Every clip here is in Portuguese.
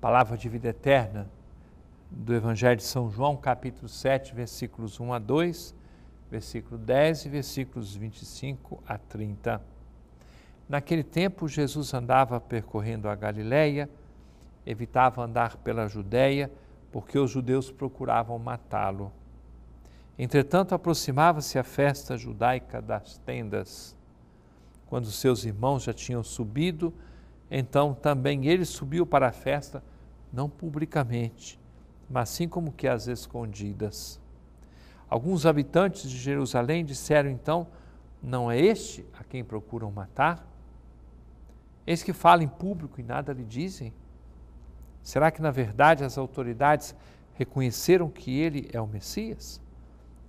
palavra de vida eterna do Evangelho de São João, capítulo 7, versículos 1 a 2, versículo 10 e versículos 25 a 30. Naquele tempo, Jesus andava percorrendo a Galiléia, evitava andar pela Judéia, porque os judeus procuravam matá-lo. Entretanto, aproximava-se a festa judaica das tendas. Quando seus irmãos já tinham subido, então também ele subiu para a festa não publicamente, mas sim como que às escondidas. Alguns habitantes de Jerusalém disseram então: Não é este a quem procuram matar? Eis que fala em público e nada lhe dizem. Será que na verdade as autoridades reconheceram que ele é o Messias?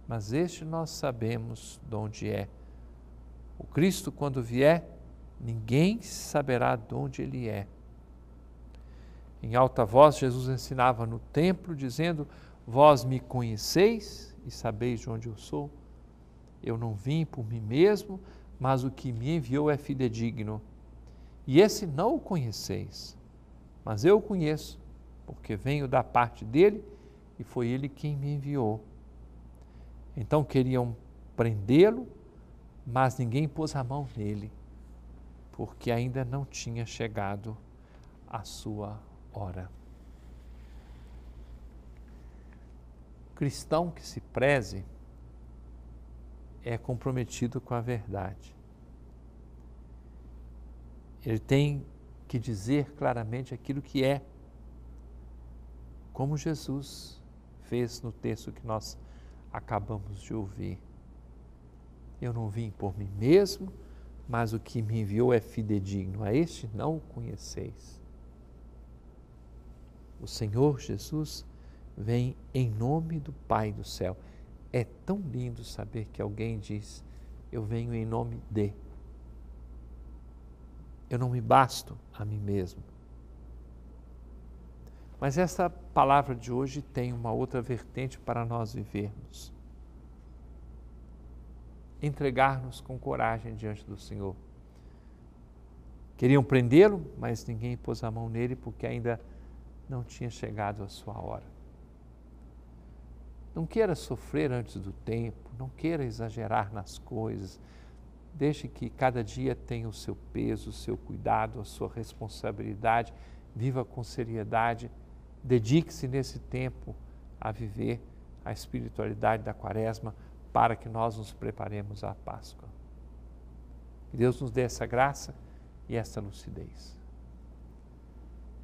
Mas este nós sabemos de onde é. O Cristo, quando vier, ninguém saberá de onde ele é em alta voz, Jesus ensinava no templo, dizendo: Vós me conheceis e sabeis de onde eu sou. Eu não vim por mim mesmo, mas o que me enviou é fidedigno. E esse não o conheceis, mas eu o conheço, porque venho da parte dele e foi ele quem me enviou. Então queriam prendê-lo, mas ninguém pôs a mão nele, porque ainda não tinha chegado a sua ora. Cristão que se preze é comprometido com a verdade. Ele tem que dizer claramente aquilo que é, como Jesus fez no texto que nós acabamos de ouvir. Eu não vim por mim mesmo, mas o que me enviou é fidedigno. A este não o conheceis o Senhor Jesus vem em nome do Pai do céu. É tão lindo saber que alguém diz: Eu venho em nome de. Eu não me basto a mim mesmo. Mas essa palavra de hoje tem uma outra vertente para nós vivermos. Entregar-nos com coragem diante do Senhor. Queriam prendê-lo, mas ninguém pôs a mão nele porque ainda não tinha chegado a sua hora. Não queira sofrer antes do tempo, não queira exagerar nas coisas. Deixe que cada dia tenha o seu peso, o seu cuidado, a sua responsabilidade. Viva com seriedade. Dedique-se nesse tempo a viver a espiritualidade da Quaresma para que nós nos preparemos à Páscoa. Que Deus nos dê essa graça e essa lucidez